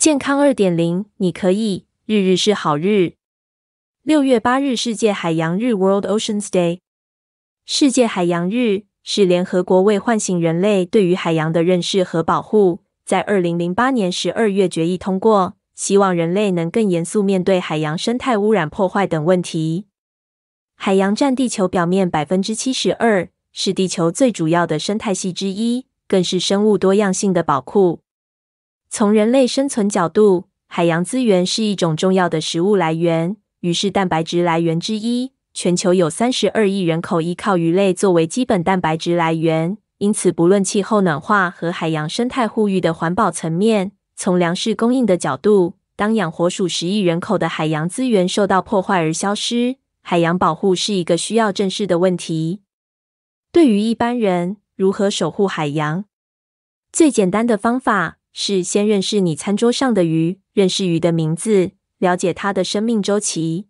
健康二点零，你可以日日是好日。六月八日，世界海洋日 （World Ocean s Day）。世界海洋日是联合国为唤醒人类对于海洋的认识和保护，在二零零八年十二月决议通过，希望人类能更严肃面对海洋生态污染、破坏等问题。海洋占地球表面百分之七十二，是地球最主要的生态系之一，更是生物多样性的宝库。从人类生存角度，海洋资源是一种重要的食物来源，鱼是蛋白质来源之一。全球有三十二亿人口依靠鱼类作为基本蛋白质来源。因此，不论气候暖化和海洋生态护育的环保层面，从粮食供应的角度，当养活数十亿人口的海洋资源受到破坏而消失，海洋保护是一个需要正视的问题。对于一般人，如何守护海洋？最简单的方法。是先认识你餐桌上的鱼，认识鱼的名字，了解它的生命周期。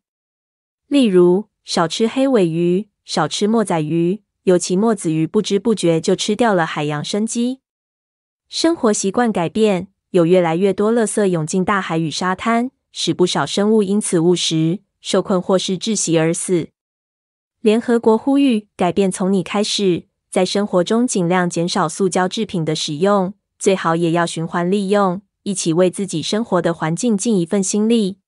例如，少吃黑尾鱼，少吃墨仔鱼，尤其墨子鱼，不知不觉就吃掉了海洋生机。生活习惯改变，有越来越多垃圾涌进大海与沙滩，使不少生物因此误食、受困或是窒息而死。联合国呼吁改变，从你开始，在生活中尽量减少塑胶制品的使用。最好也要循环利用，一起为自己生活的环境尽一份心力。